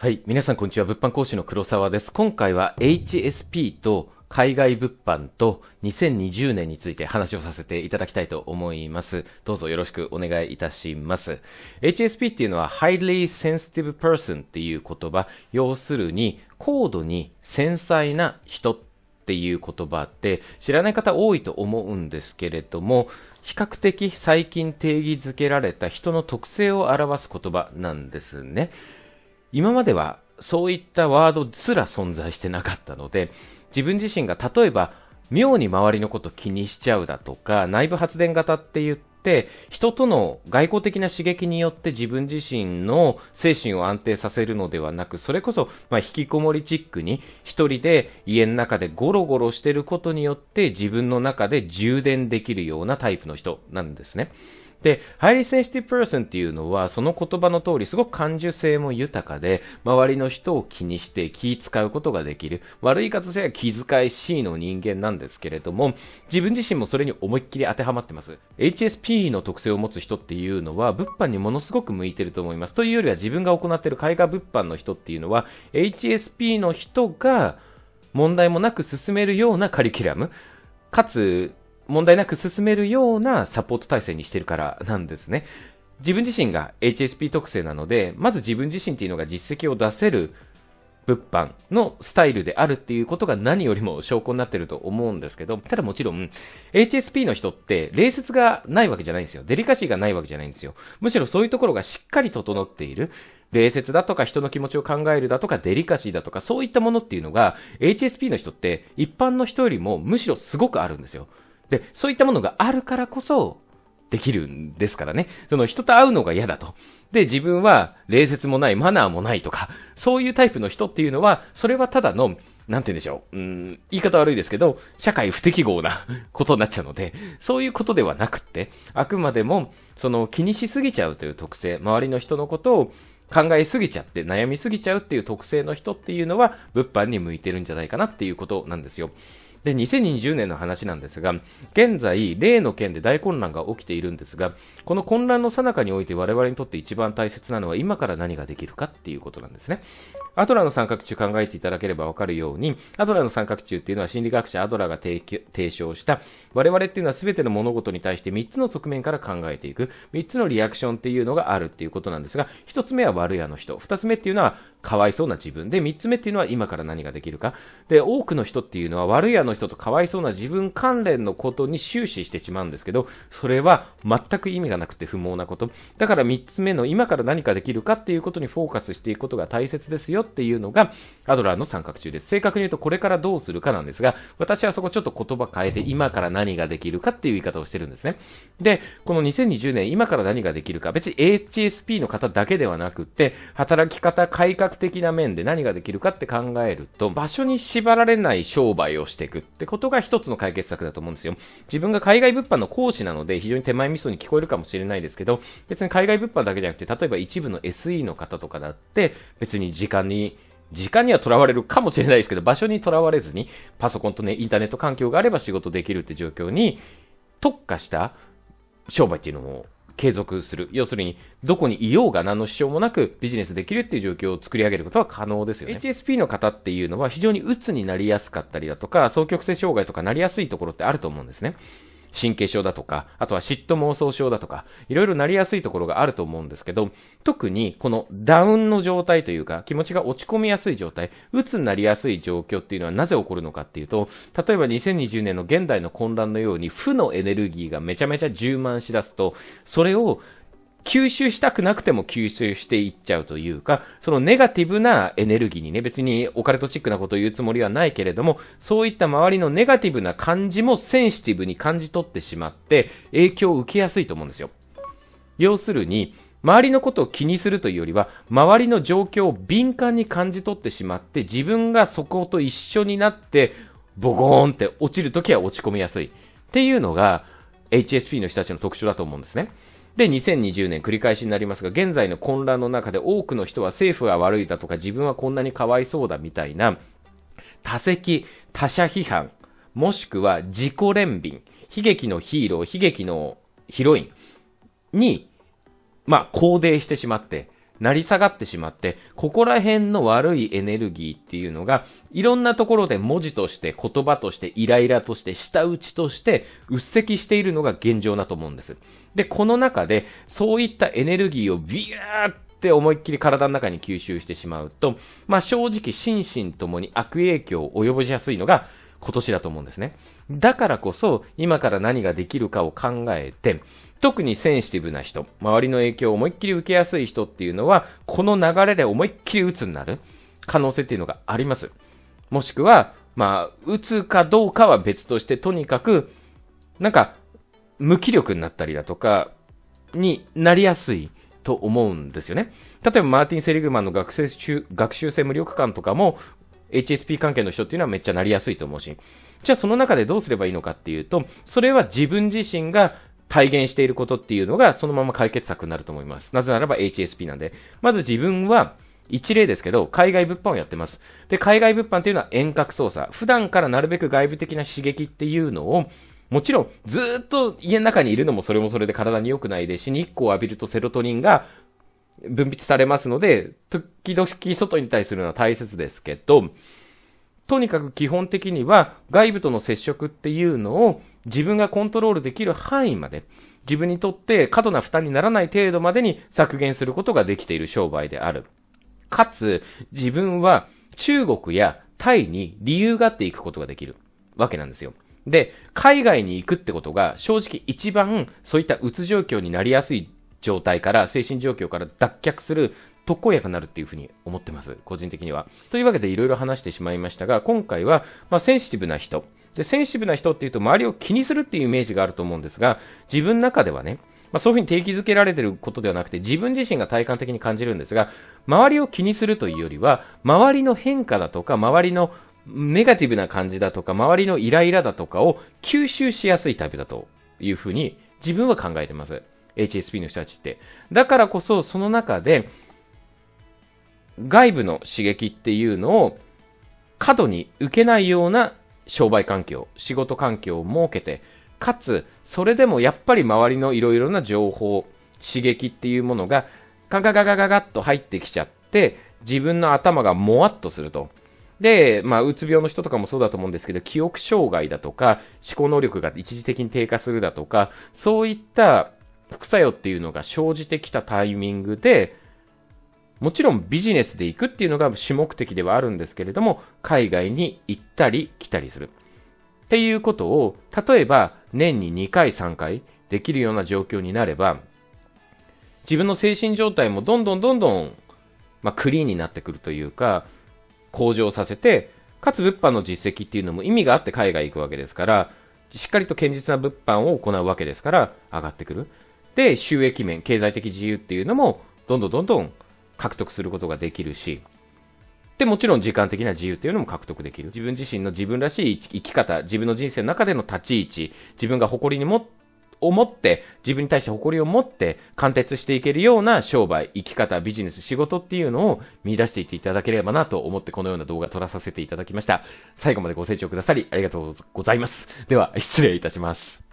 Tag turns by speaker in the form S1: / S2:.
S1: はい。皆さんこんにちは。物販講師の黒沢です。今回は HSP と海外物販と2020年について話をさせていただきたいと思います。どうぞよろしくお願いいたします。HSP っていうのは Highly Sensitive Person っていう言葉。要するに、高度に繊細な人っていう言葉って知らない方多いと思うんですけれども、比較的最近定義づけられた人の特性を表す言葉なんですね。今まではそういったワードすら存在してなかったので、自分自身が例えば、妙に周りのこと気にしちゃうだとか、内部発電型って言って、人との外交的な刺激によって自分自身の精神を安定させるのではなく、それこそ、まあ、引きこもりチックに、一人で家の中でゴロゴロしてることによって自分の中で充電できるようなタイプの人なんですね。で、ハイリセンシティプ s i t i っていうのは、その言葉の通り、すごく感受性も豊かで、周りの人を気にして気使うことができる。悪い形では気遣い C の人間なんですけれども、自分自身もそれに思いっきり当てはまってます。HSP の特性を持つ人っていうのは、物販にものすごく向いてると思います。というよりは自分が行っている絵画物販の人っていうのは、HSP の人が問題もなく進めるようなカリキュラム、かつ、問題なく進めるようなサポート体制にしてるからなんですね。自分自身が HSP 特性なので、まず自分自身っていうのが実績を出せる物販のスタイルであるっていうことが何よりも証拠になってると思うんですけど、ただもちろん、HSP の人って礼節がないわけじゃないんですよ。デリカシーがないわけじゃないんですよ。むしろそういうところがしっかり整っている。礼節だとか人の気持ちを考えるだとかデリカシーだとかそういったものっていうのが HSP の人って一般の人よりもむしろすごくあるんですよ。で、そういったものがあるからこそ、できるんですからね。その人と会うのが嫌だと。で、自分は礼節もない、マナーもないとか、そういうタイプの人っていうのは、それはただの、なんて言うんでしょう。うん、言い方悪いですけど、社会不適合な ことになっちゃうので、そういうことではなくって、あくまでも、その気にしすぎちゃうという特性、周りの人のことを考えすぎちゃって、悩みすぎちゃうっていう特性の人っていうのは、物販に向いてるんじゃないかなっていうことなんですよ。で、2020年の話なんですが、現在、例の件で大混乱が起きているんですが、この混乱の最中において我々にとって一番大切なのは今から何ができるかっていうことなんですね。アドラーの三角柱考えていただければわかるように、アドラーの三角柱っていうのは心理学者アドラーが提唱した我々っていうのは全ての物事に対して3つの側面から考えていく3つのリアクションっていうのがあるっていうことなんですが1つ目は悪いあの人2つ目っていうのはかわいそうな自分。で、三つ目っていうのは今から何ができるか。で、多くの人っていうのは悪いあの人とかわいそうな自分関連のことに終始してしまうんですけど、それは全く意味がなくて不毛なこと。だから三つ目の今から何かできるかっていうことにフォーカスしていくことが大切ですよっていうのが、アドラーの三角中です。正確に言うとこれからどうするかなんですが、私はそこちょっと言葉変えて今から何ができるかっていう言い方をしてるんですね。で、この2020年今から何ができるか、別に HSP の方だけではなくって、働き方改革的な面で何ができるかって考えると、場所に縛られない商売をしていくってことが一つの解決策だと思うんですよ。自分が海外物販の講師なので、非常に手前味噌に聞こえるかもしれないですけど、別に海外物販だけじゃなくて、例えば一部の SE の方とかだって、別に時間に時間には囚われるかもしれないですけど、場所に囚われずに、パソコンとね、インターネット環境があれば仕事できるって状況に特化した商売っていうのを継続する。要するに、どこにいようが何の支障もなくビジネスできるっていう状況を作り上げることは可能ですよね。HSP の方っていうのは非常に鬱になりやすかったりだとか、双極性障害とかなりやすいところってあると思うんですね。神経症だとか、あとは嫉妬妄想症だとか、いろいろなりやすいところがあると思うんですけど、特にこのダウンの状態というか、気持ちが落ち込みやすい状態、鬱になりやすい状況っていうのはなぜ起こるのかっていうと、例えば2020年の現代の混乱のように負のエネルギーがめちゃめちゃ充満しだすと、それを吸収したくなくても吸収していっちゃうというか、そのネガティブなエネルギーにね、別にオカルトチックなことを言うつもりはないけれども、そういった周りのネガティブな感じもセンシティブに感じ取ってしまって、影響を受けやすいと思うんですよ。要するに、周りのことを気にするというよりは、周りの状況を敏感に感じ取ってしまって、自分がそこと一緒になって、ボコーンって落ちるときは落ち込みやすい。っていうのが、HSP の人たちの特徴だと思うんですね。で、2020年繰り返しになりますが、現在の混乱の中で多くの人は政府が悪いだとか自分はこんなにかわいそうだみたいな、他責、他者批判、もしくは自己憐憫、悲劇のヒーロー、悲劇のヒロインに、まあ、肯定してしまって、成り下がってしまって、ここら辺の悪いエネルギーっていうのが、いろんなところで文字として、言葉として、イライラとして、舌打ちとして、鬱積しているのが現状だと思うんです。で、この中で、そういったエネルギーをビューって思いっきり体の中に吸収してしまうと、まあ正直心身ともに悪影響を及ぼしやすいのが、今年だと思うんですね。だからこそ、今から何ができるかを考えて、特にセンシティブな人、周りの影響を思いっきり受けやすい人っていうのは、この流れで思いっきり鬱になる可能性っていうのがあります。もしくは、まあ、鬱かどうかは別として、とにかく、なんか、無気力になったりだとか、になりやすい。と思うんですよね。例えば、マーティン・セリグマンの学生学習生無力感とかも、HSP 関係の人っていうのはめっちゃなりやすいと思うし、じゃあその中でどうすればいいのかっていうと、それは自分自身が体現していることっていうのがそのまま解決策になると思います。なぜならば HSP なんで。まず自分は、一例ですけど、海外物販をやってます。で、海外物販っていうのは遠隔操作。普段からなるべく外部的な刺激っていうのを、もちろん、ずっと家の中にいるのもそれもそれで体に良くないですし、日光を浴びるとセロトニンが分泌されますので、時々外に対するのは大切ですけど、とにかく基本的には外部との接触っていうのを自分がコントロールできる範囲まで、自分にとって過度な負担にならない程度までに削減することができている商売である。かつ、自分は中国やタイに理由があっていくことができるわけなんですよ。で、海外に行くってことが正直一番そういったうつ状況になりやすい状態から、精神状況から脱却する特効薬になるっていうふうに思ってます。個人的には。というわけでいろいろ話してしまいましたが、今回は、まあ、センシティブな人。で、センシティブな人っていうと、周りを気にするっていうイメージがあると思うんですが、自分の中ではね、まあ、そういうふうに定義づけられてることではなくて、自分自身が体感的に感じるんですが、周りを気にするというよりは、周りの変化だとか、周りのネガティブな感じだとか、周りのイライラだとかを吸収しやすいタイプだというふうに、自分は考えてます。HSP の人たちって。だからこそ、その中で、外部の刺激っていうのを過度に受けないような商売環境、仕事環境を設けて、かつ、それでもやっぱり周りのいろいろな情報、刺激っていうものが、ガガガガガガッと入ってきちゃって、自分の頭がもわっとすると。で、まあ、うつ病の人とかもそうだと思うんですけど、記憶障害だとか、思考能力が一時的に低下するだとか、そういった副作用っていうのが生じてきたタイミングで、もちろんビジネスで行くっていうのが主目的ではあるんですけれども、海外に行ったり来たりする。っていうことを、例えば年に2回3回できるような状況になれば、自分の精神状態もどんどんどんどん、まあ、クリーンになってくるというか、向上させて、かつ物販の実績っていうのも意味があって海外行くわけですから、しっかりと堅実な物販を行うわけですから、上がってくる。で、収益面、経済的自由っていうのも、どんどんどんどん獲得することができるし、で、もちろん時間的な自由っていうのも獲得できる。自分自身の自分らしい生き方、自分の人生の中での立ち位置、自分が誇りにも、思って、自分に対して誇りを持って、貫徹していけるような商売、生き方、ビジネス、仕事っていうのを見出していっていただければなと思ってこのような動画撮らさせていただきました。最後までご清聴くださりありがとうございます。では、失礼いたします。